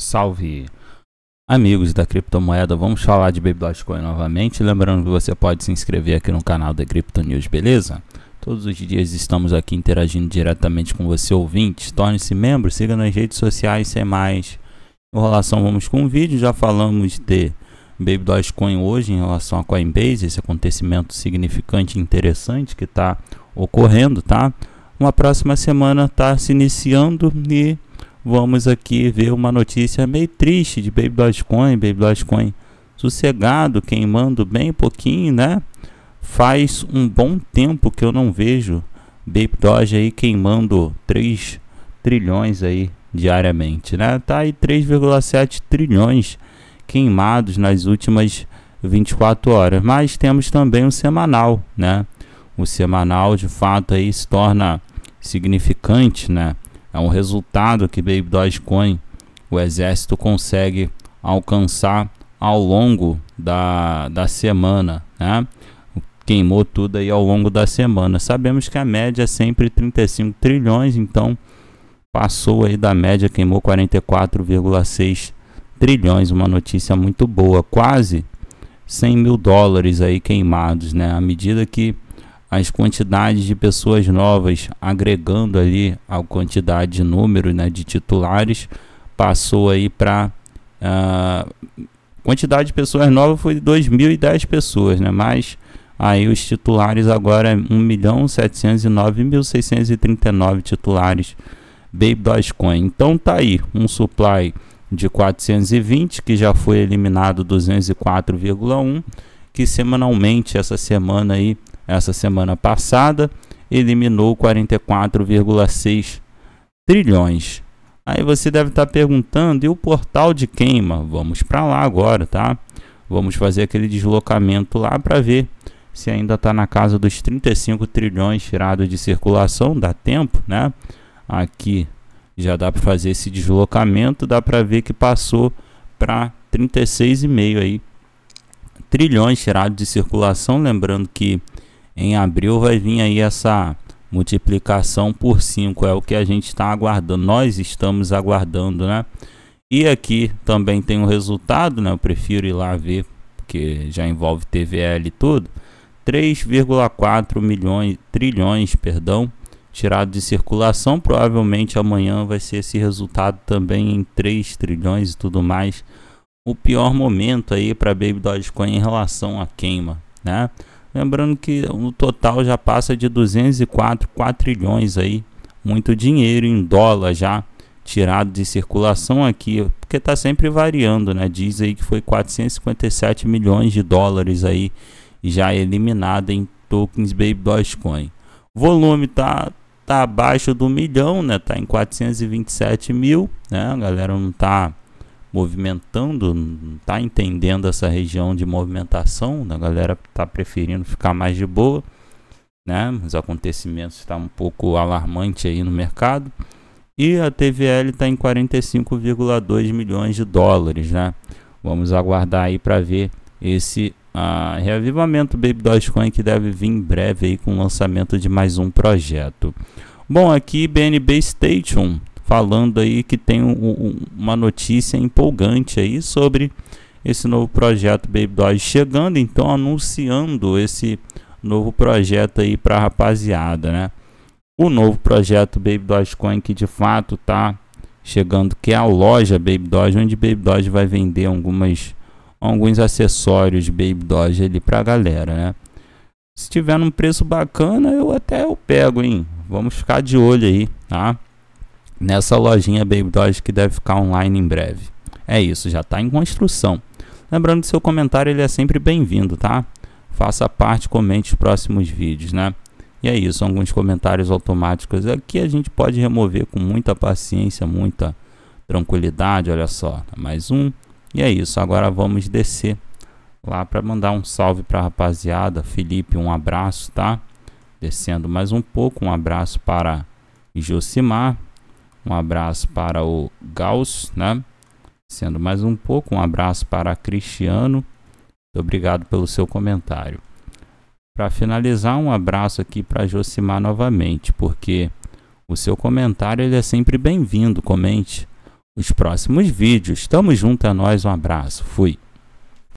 Salve! Amigos da criptomoeda, vamos falar de Baby Dogecoin novamente. Lembrando que você pode se inscrever aqui no canal da Crypto News, beleza? Todos os dias estamos aqui interagindo diretamente com você, ouvinte. Torne-se membro, siga nas redes sociais, sem mais em relação, vamos com o vídeo. Já falamos de Baby Dogecoin hoje em relação a Coinbase, esse acontecimento significante e interessante que está ocorrendo, tá? Uma próxima semana está se iniciando e vamos aqui ver uma notícia meio triste de Baby Dogecoin. Baby Dogecoin sossegado, queimando bem pouquinho, né? Faz um bom tempo que eu não vejo Baby Doge aí queimando 3 trilhões aí diariamente, né? Tá aí 3,7 trilhões queimados nas últimas 24 horas. Mas temos também o semanal, né? O semanal de fato aí se torna significante, né? É um resultado que Baby Dogecoin, o exército consegue alcançar ao longo da, da semana, né? Queimou tudo aí ao longo da semana. Sabemos que a média é sempre 35 trilhões, então passou aí da média, queimou 44,6 trilhões, uma notícia muito boa, quase 100 mil dólares aí queimados, né? À medida que as quantidades de pessoas novas agregando ali a quantidade de número né, de titulares passou aí para uh, ah, quantidade de pessoas novas foi 2.010 pessoas, né? Mas aí os titulares agora é 1.709.639 titulares Baby Dogecoin. Então tá aí um supply de 420 que já foi eliminado 204,1 que semanalmente essa semana aí essa semana passada, eliminou 44,6 trilhões. Aí você deve estar tá perguntando, e o portal de queima? Vamos para lá agora, tá? Vamos fazer aquele deslocamento lá para ver se ainda está na casa dos 35 trilhões tirados de circulação, dá tempo, né? Aqui já dá para fazer esse deslocamento, dá para ver que passou para 36,5 aí trilhões tirados de circulação, lembrando que em abril vai vir aí essa multiplicação por 5, é o que a gente está aguardando, nós estamos aguardando, né? E aqui também tem o um resultado, né? Eu prefiro ir lá ver, porque já envolve TVL e tudo. 3,4 milhões trilhões, perdão, tirado de circulação, provavelmente amanhã vai ser esse resultado também em 3 trilhões e tudo mais. O pior momento aí para Baby Dogecoin em relação à queima, né? Lembrando que no total já passa de 204 trilhões aí, muito dinheiro em dólar já tirado de circulação aqui, porque está sempre variando, né? Diz aí que foi 457 milhões de dólares aí já eliminado em tokens Baby Dogecoin. Volume tá tá abaixo do milhão, né? Tá em 427 mil, né? A galera não tá movimentando, tá entendendo essa região de movimentação, né? a galera tá preferindo ficar mais de boa, né? Os acontecimentos estão tá um pouco alarmante aí no mercado. E a TVL está em 45,2 milhões de dólares, né? Vamos aguardar aí para ver esse ah, reavivamento Baby Dogecoin que deve vir em breve aí com o lançamento de mais um projeto. Bom, aqui BNB Station falando aí que tem um, um, uma notícia empolgante aí sobre esse novo projeto Baby Dodge chegando, então anunciando esse novo projeto aí para rapaziada, né? O novo projeto Baby Doge Coin que de fato tá chegando, que é a loja Baby Dodge, onde Baby Dodge vai vender algumas alguns acessórios Baby Dodge ali para galera, né? Se tiver num preço bacana, eu até eu pego, hein? Vamos ficar de olho aí, tá? nessa lojinha Baby Doge que deve ficar online em breve. É isso, já está em construção. Lembrando que seu comentário ele é sempre bem-vindo, tá? Faça parte, comente os próximos vídeos, né? E é isso, alguns comentários automáticos aqui a gente pode remover com muita paciência, muita tranquilidade, olha só. Tá mais um. E é isso, agora vamos descer lá para mandar um salve para a rapaziada. Felipe, um abraço, tá? Descendo mais um pouco, um abraço para Josimar, um abraço para o Gauss, né? Sendo mais um pouco, um abraço para Cristiano. Muito obrigado pelo seu comentário. Para finalizar, um abraço aqui para Josimar novamente, porque o seu comentário ele é sempre bem-vindo. Comente os próximos vídeos. Tamo junto a é nós, um abraço. Fui.